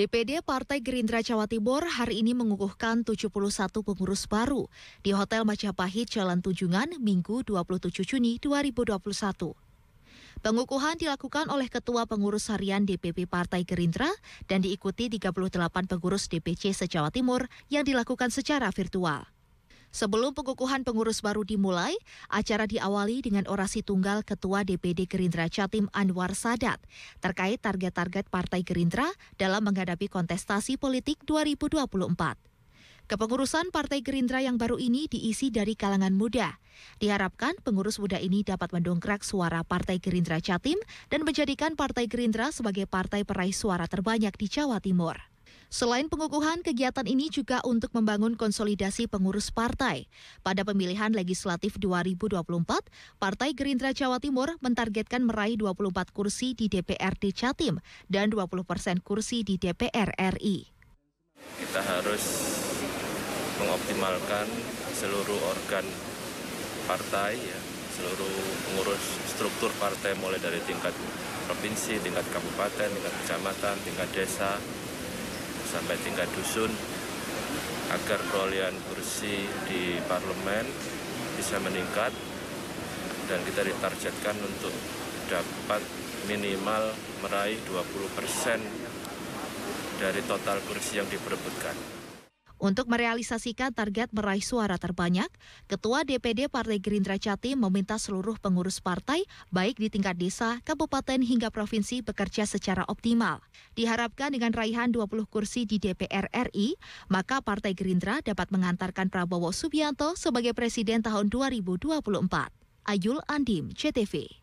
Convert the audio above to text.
DPD Partai Gerindra Jawa Timur hari ini mengukuhkan 71 pengurus baru di Hotel Majapahit Jalan Tunjungan Minggu 27 Juni 2021. Pengukuhan dilakukan oleh Ketua Pengurus Harian DPP Partai Gerindra dan diikuti 38 pengurus DPC se-Jawa Timur yang dilakukan secara virtual. Sebelum pengukuhan pengurus baru dimulai, acara diawali dengan orasi tunggal Ketua DPD Gerindra Jatim Anwar Sadat terkait target-target Partai Gerindra dalam menghadapi kontestasi politik 2024. Kepengurusan Partai Gerindra yang baru ini diisi dari kalangan muda. Diharapkan pengurus muda ini dapat mendongkrak suara Partai Gerindra Jatim dan menjadikan Partai Gerindra sebagai partai peraih suara terbanyak di Jawa Timur. Selain pengukuhan, kegiatan ini juga untuk membangun konsolidasi pengurus partai. Pada pemilihan legislatif 2024, Partai Gerindra Jawa Timur mentargetkan meraih 24 kursi di DPRD Jatim dan 20 persen kursi di DPR RI. Kita harus mengoptimalkan seluruh organ partai, ya, seluruh pengurus struktur partai mulai dari tingkat provinsi, tingkat kabupaten, tingkat kecamatan, tingkat desa, sampai tingkat dusun agar perolehan kursi di parlemen bisa meningkat dan kita ditargetkan untuk dapat minimal meraih 20% dari total kursi yang diperebutkan. Untuk merealisasikan target meraih suara terbanyak, Ketua DPD Partai Gerindra Jatim meminta seluruh pengurus partai, baik di tingkat desa, kabupaten hingga provinsi bekerja secara optimal. Diharapkan dengan raihan 20 kursi di DPR RI, maka Partai Gerindra dapat mengantarkan Prabowo Subianto sebagai Presiden tahun 2024. Ayul Andim, CTV.